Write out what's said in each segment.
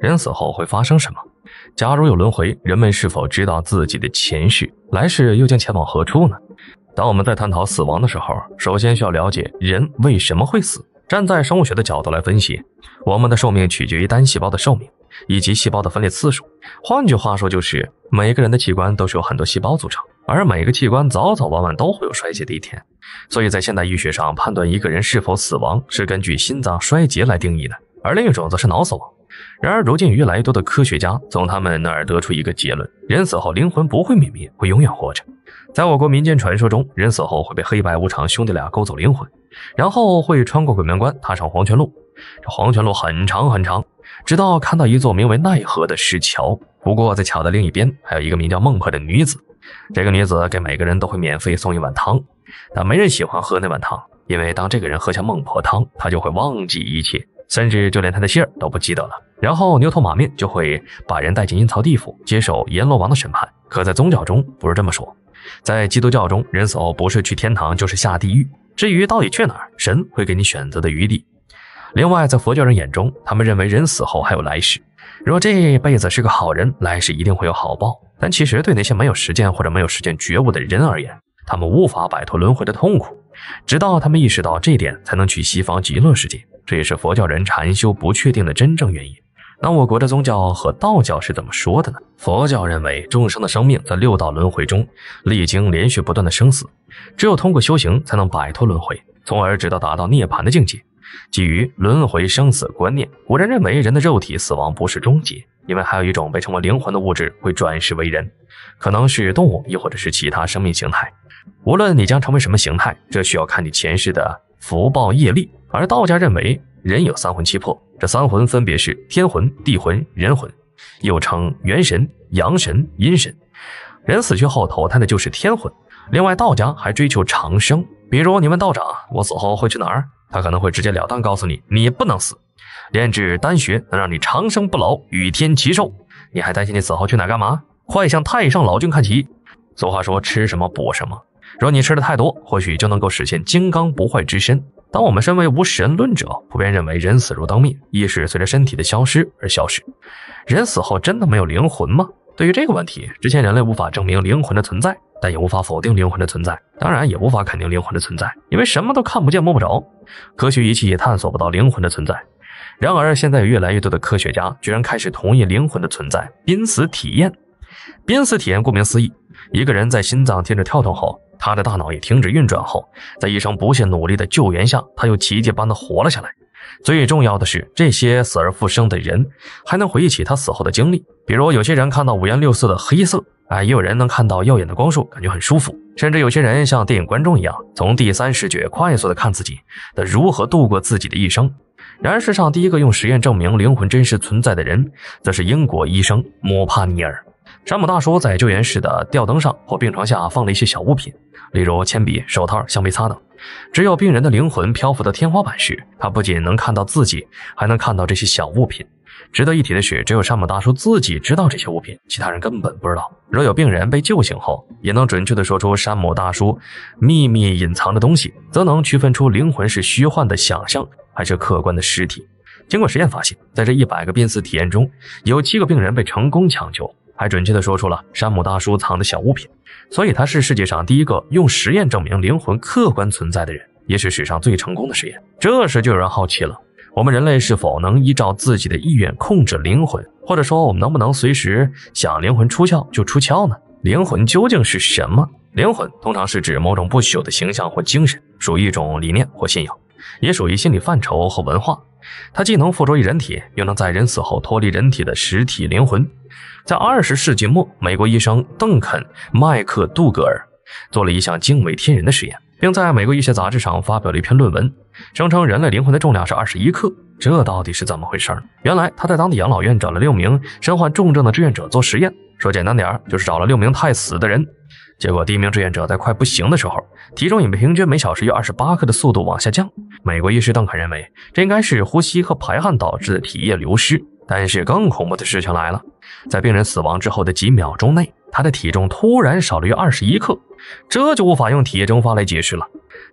人死后会发生什么？假如有轮回，人们是否知道自己的前世、来世又将前往何处呢？当我们在探讨死亡的时候，首先需要了解人为什么会死。站在生物学的角度来分析，我们的寿命取决于单细胞的寿命以及细胞的分裂次数。换句话说，就是每个人的器官都是由很多细胞组成，而每个器官早早晚晚都会有衰竭的一天。所以在现代医学上，判断一个人是否死亡是根据心脏衰竭来定义的，而另一种则是脑死亡。然而，如今越来越多的科学家从他们那儿得出一个结论：人死后灵魂不会泯灭，会永远活着。在我国民间传说中，人死后会被黑白无常兄弟俩勾走灵魂，然后会穿过鬼门关，踏上黄泉路。这黄泉路很长很长，直到看到一座名为奈何的石桥。不过，在桥的另一边还有一个名叫孟婆的女子。这个女子给每个人都会免费送一碗汤，但没人喜欢喝那碗汤，因为当这个人喝下孟婆汤，他就会忘记一切，甚至就连他的姓儿都不记得了。然后牛头马面就会把人带进阴曹地府，接受阎罗王的审判。可在宗教中不是这么说，在基督教中，人死后不是去天堂就是下地狱。至于到底去哪，神会给你选择的余地。另外，在佛教人眼中，他们认为人死后还有来世。若这辈子是个好人，来世一定会有好报。但其实对那些没有实践或者没有实践觉悟的人而言，他们无法摆脱轮回的痛苦，直到他们意识到这点，才能去西方极乐世界。这也是佛教人禅修不确定的真正原因。那我国的宗教和道教是怎么说的呢？佛教认为众生的生命在六道轮回中历经连续不断的生死，只有通过修行才能摆脱轮回，从而直到达到涅槃的境界。基于轮回生死观念，古人认为人的肉体死亡不是终结，因为还有一种被称为灵魂的物质会转世为人，可能是动物亦或者是其他生命形态。无论你将成为什么形态，这需要看你前世的福报业力。而道家认为人有三魂七魄。这三魂分别是天魂、地魂、人魂，又称元神、阳神、阴神。人死去后投胎的就是天魂。另外，道家还追求长生，比如你问道长，我死后会去哪儿？他可能会直截了当告诉你，你不能死。炼制丹穴能让你长生不老，与天齐寿。你还担心你死后去哪儿干嘛？快向太上老君看齐。俗话说，吃什么补什么。若你吃的太多，或许就能够实现金刚不坏之身。当我们身为无神论者，普遍认为人死如灯灭，意识随着身体的消失而消失。人死后真的没有灵魂吗？对于这个问题，之前人类无法证明灵魂的存在，但也无法否定灵魂的存在，当然也无法肯定灵魂的存在，因为什么都看不见摸不着，科学仪器也探索不到灵魂的存在。然而，现在有越来越多的科学家居然开始同意灵魂的存在。濒死体验，濒死体验顾名思义，一个人在心脏停止跳动后。他的大脑也停止运转后，在医生不懈努力的救援下，他又奇迹般的活了下来。最重要的是，这些死而复生的人还能回忆起他死后的经历，比如有些人看到五颜六色的黑色，哎，也有人能看到耀眼的光束，感觉很舒服，甚至有些人像电影观众一样，从第三视角快速的看自己的如何度过自己的一生。然而，世上第一个用实验证明灵魂真实存在的人，则是英国医生莫帕尼尔。山姆大叔在救援室的吊灯上或病床下放了一些小物品，例如铅笔、手套、橡皮擦等。只有病人的灵魂漂浮到天花板时，他不仅能看到自己，还能看到这些小物品。值得一提的是，只有山姆大叔自己知道这些物品，其他人根本不知道。若有病人被救醒后，也能准确地说出山姆大叔秘密隐藏的东西，则能区分出灵魂是虚幻的想象还是客观的实体。经过实验发现，在这一百个濒死体验中，有七个病人被成功抢救。还准确地说出了山姆大叔藏的小物品，所以他是世界上第一个用实验证明灵魂客观存在的人，也是史上最成功的实验。这时就有人好奇了：我们人类是否能依照自己的意愿控制灵魂？或者说，我们能不能随时想灵魂出窍就出窍呢？灵魂究竟是什么？灵魂通常是指某种不朽的形象或精神，属于一种理念或信仰，也属于心理范畴和文化。它既能附着于人体，又能在人死后脱离人体的实体灵魂。在二十世纪末，美国医生邓肯·麦克杜格尔做了一项惊为天人的实验，并在美国医学杂志上发表了一篇论文，声称人类灵魂的重量是二十一克。这到底是怎么回事呢？原来他在当地养老院找了六名身患重症的志愿者做实验，说简单点儿，就是找了六名太死的人。结果，第一名志愿者在快不行的时候，体重以平均每小时约二十八克的速度往下降。美国医师邓肯认为，这应该是呼吸和排汗导致的体液流失。但是更恐怖的事情来了，在病人死亡之后的几秒钟内，他的体重突然少了约二十一克，这就无法用体液蒸发来解释了。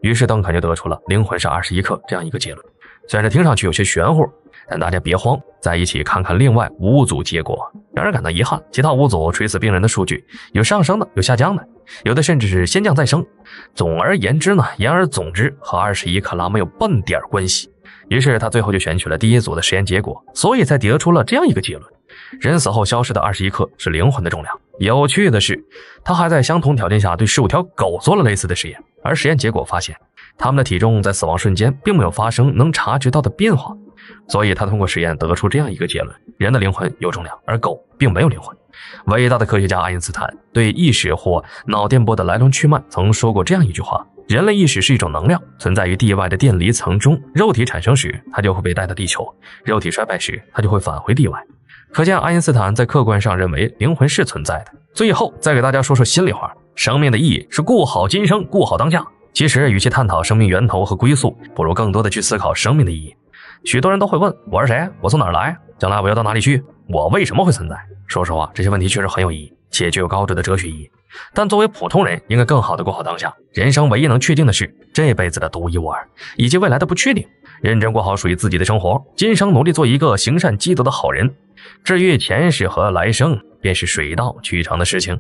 于是邓肯就得出了灵魂是二十一克这样一个结论。虽然这听上去有些玄乎，但大家别慌，再一起看看另外五组结果。让人感到遗憾，其他五组垂死病人的数据有上升的，有下降的，有的甚至是先降再升。总而言之呢，言而总之和二十一克拉没有半点关系。于是他最后就选取了第一组的实验结果，所以才得出了这样一个结论：人死后消失的二十一克是灵魂的重量。有趣的是，他还在相同条件下对十五条狗做了类似的实验。而实验结果发现，他们的体重在死亡瞬间并没有发生能察觉到的变化，所以他通过实验得出这样一个结论：人的灵魂有重量，而狗并没有灵魂。伟大的科学家爱因斯坦对意识或脑电波的来龙去脉曾说过这样一句话：人类意识是一种能量，存在于地外的电离层中。肉体产生时，它就会被带到地球；肉体衰败时，它就会返回地外。可见，爱因斯坦在客观上认为灵魂是存在的。最后，再给大家说说心里话。生命的意义是过好今生，过好当下。其实，与其探讨生命源头和归宿，不如更多的去思考生命的意义。许多人都会问：我是谁？我从哪儿来？将来我要到哪里去？我为什么会存在？说实话，这些问题确实很有意义，且具有高质的哲学意义。但作为普通人，应该更好的过好当下。人生唯一能确定的是这辈子的独一无二，以及未来的不确定。认真过好属于自己的生活，今生努力做一个行善积德的好人。至于前世和来生，便是水到渠成的事情。